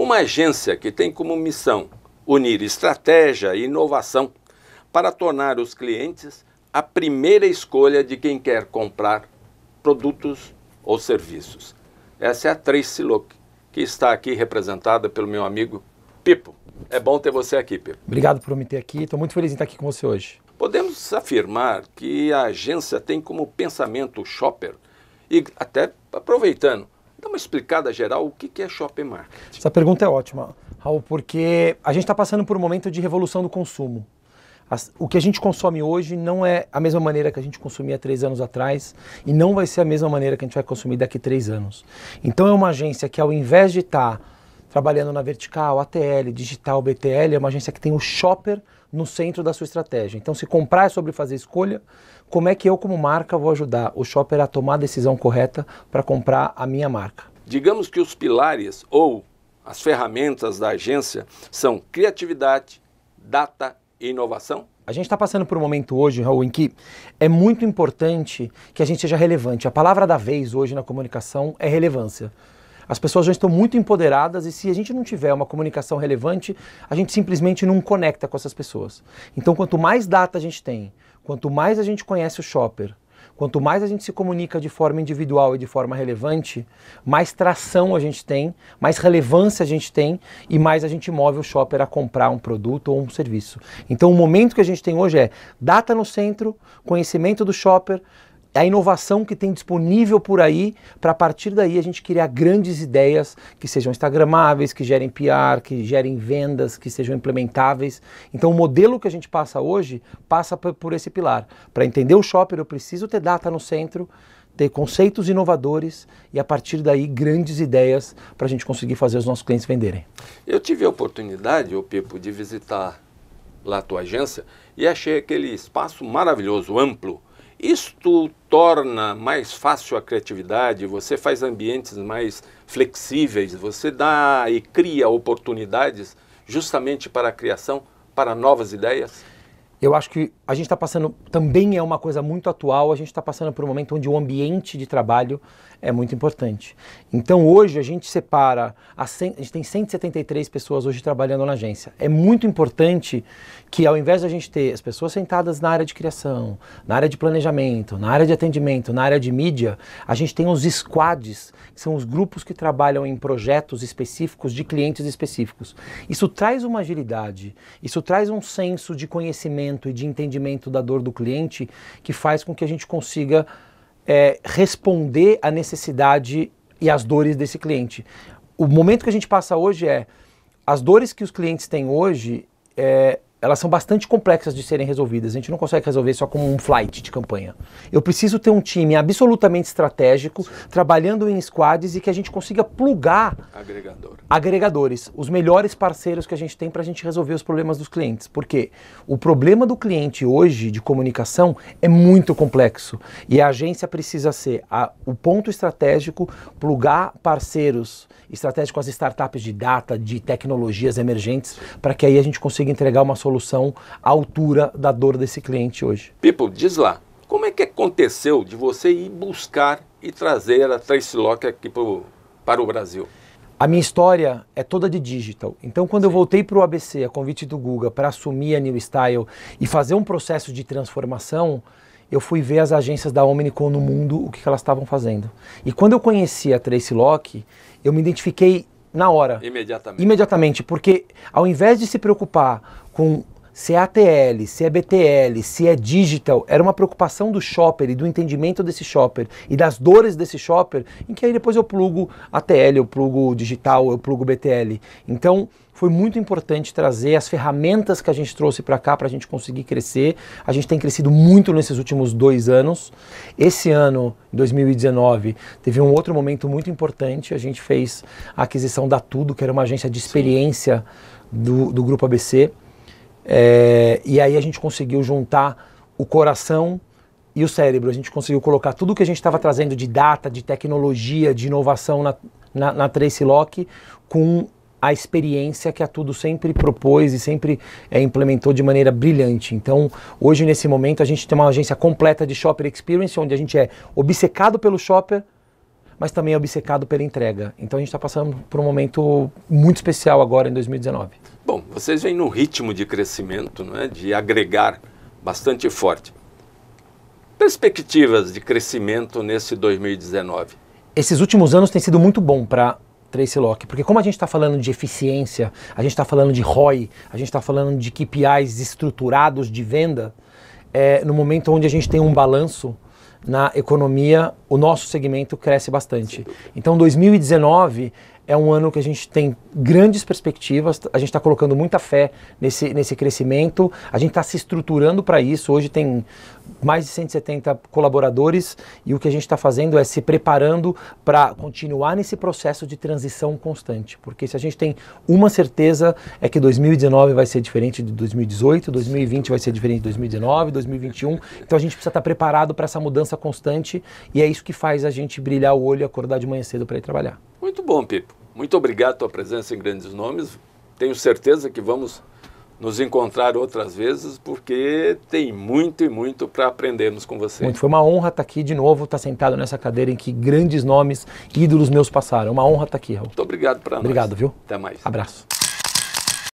Uma agência que tem como missão unir estratégia e inovação para tornar os clientes a primeira escolha de quem quer comprar produtos ou serviços. Essa é a Tracy Look, que está aqui representada pelo meu amigo Pipo. É bom ter você aqui, Pipo. Obrigado por me ter aqui. Estou muito feliz em estar aqui com você hoje. Podemos afirmar que a agência tem como pensamento shopper e até aproveitando Dá uma explicada geral o que é shopping market. Essa pergunta é ótima, Raul, porque a gente está passando por um momento de revolução do consumo. As, o que a gente consome hoje não é a mesma maneira que a gente consumia três anos atrás e não vai ser a mesma maneira que a gente vai consumir daqui três anos. Então é uma agência que ao invés de estar tá trabalhando na vertical, ATL, digital, BTL, é uma agência que tem o shopper no centro da sua estratégia. Então, se comprar é sobre fazer escolha, como é que eu, como marca, vou ajudar o shopper a tomar a decisão correta para comprar a minha marca? Digamos que os pilares ou as ferramentas da agência são criatividade, data e inovação? A gente está passando por um momento hoje, Raul, em que é muito importante que a gente seja relevante. A palavra da vez hoje na comunicação é relevância. As pessoas já estão muito empoderadas e se a gente não tiver uma comunicação relevante, a gente simplesmente não conecta com essas pessoas. Então, quanto mais data a gente tem, quanto mais a gente conhece o shopper, Quanto mais a gente se comunica de forma individual e de forma relevante, mais tração a gente tem, mais relevância a gente tem e mais a gente move o shopper a comprar um produto ou um serviço. Então, o momento que a gente tem hoje é data no centro, conhecimento do shopper, a inovação que tem disponível por aí, para a partir daí a gente criar grandes ideias que sejam instagramáveis, que gerem PR, que gerem vendas, que sejam implementáveis. Então o modelo que a gente passa hoje passa por esse pilar. Para entender o shopper, eu preciso ter data no centro, ter conceitos inovadores e a partir daí grandes ideias para a gente conseguir fazer os nossos clientes venderem. Eu tive a oportunidade, o Pipo, de visitar lá a tua agência e achei aquele espaço maravilhoso, amplo isto torna mais fácil a criatividade, você faz ambientes mais flexíveis, você dá e cria oportunidades justamente para a criação, para novas ideias? Eu acho que a gente está passando, também é uma coisa muito atual, a gente está passando por um momento onde o ambiente de trabalho é muito importante. Então hoje a gente separa, a, cem, a gente tem 173 pessoas hoje trabalhando na agência. É muito importante que ao invés da gente ter as pessoas sentadas na área de criação, na área de planejamento, na área de atendimento, na área de mídia, a gente tem os squads, que são os grupos que trabalham em projetos específicos de clientes específicos. Isso traz uma agilidade, isso traz um senso de conhecimento e de entendimento entendimento da dor do cliente que faz com que a gente consiga é, responder à necessidade e às dores desse cliente. O momento que a gente passa hoje é as dores que os clientes têm hoje é, elas são bastante complexas de serem resolvidas. A gente não consegue resolver só com um flight de campanha. Eu preciso ter um time absolutamente estratégico, Sim. trabalhando em squads e que a gente consiga plugar Agregador. agregadores, os melhores parceiros que a gente tem para a gente resolver os problemas dos clientes. Porque o problema do cliente hoje de comunicação é muito complexo e a agência precisa ser a, o ponto estratégico, plugar parceiros estratégicos com as startups de data, de tecnologias emergentes, para que aí a gente consiga entregar uma solução solução à altura da dor desse cliente hoje. Pipo, diz lá, como é que aconteceu de você ir buscar e trazer a Trace Lock aqui pro, para o Brasil? A minha história é toda de digital. Então, quando Sim. eu voltei para o ABC, a convite do Guga, para assumir a New Style e fazer um processo de transformação, eu fui ver as agências da Omnicom no mundo, o que, que elas estavam fazendo. E quando eu conheci a Trace Lock, eu me identifiquei na hora. Imediatamente. Imediatamente, porque ao invés de se preocupar com se é ATL, se é BTL, se é digital, era uma preocupação do shopper e do entendimento desse shopper e das dores desse shopper, em que aí depois eu plugo ATL, eu plugo digital, eu plugo BTL. Então, foi muito importante trazer as ferramentas que a gente trouxe para cá para a gente conseguir crescer. A gente tem crescido muito nesses últimos dois anos. Esse ano, 2019, teve um outro momento muito importante. A gente fez a aquisição da Tudo, que era uma agência de experiência do, do Grupo ABC. É, e aí a gente conseguiu juntar o coração e o cérebro. A gente conseguiu colocar tudo que a gente estava trazendo de data, de tecnologia, de inovação na, na, na Trace Lock com a experiência que a Tudo sempre propôs e sempre é, implementou de maneira brilhante. Então, hoje, nesse momento, a gente tem uma agência completa de shopper experience, onde a gente é obcecado pelo shopper, mas também é obcecado pela entrega. Então a gente está passando por um momento muito especial agora em 2019. Bom, vocês vêm num ritmo de crescimento, né, de agregar bastante forte. Perspectivas de crescimento nesse 2019? Esses últimos anos têm sido muito bom para Trace Lock, porque como a gente está falando de eficiência, a gente está falando de ROI, a gente está falando de KPIs estruturados de venda, é, no momento onde a gente tem um balanço, na economia, o nosso segmento cresce bastante. Então, 2019 é um ano que a gente tem grandes perspectivas, a gente está colocando muita fé nesse, nesse crescimento, a gente está se estruturando para isso. Hoje tem mais de 170 colaboradores e o que a gente está fazendo é se preparando para continuar nesse processo de transição constante, porque se a gente tem uma certeza é que 2019 vai ser diferente de 2018, 2020 vai ser diferente de 2019, 2021, então a gente precisa estar tá preparado para essa mudança constante e é isso que faz a gente brilhar o olho e acordar de manhã cedo para ir trabalhar. Muito bom, Pipo. Muito obrigado pela presença em Grandes Nomes. Tenho certeza que vamos nos encontrar outras vezes, porque tem muito e muito para aprendermos com você. Muito, foi uma honra estar tá aqui de novo, estar tá sentado nessa cadeira em que grandes nomes, ídolos meus passaram. Uma honra estar tá aqui, Raul. Muito obrigado para nós. Obrigado, viu? Até mais. Abraço.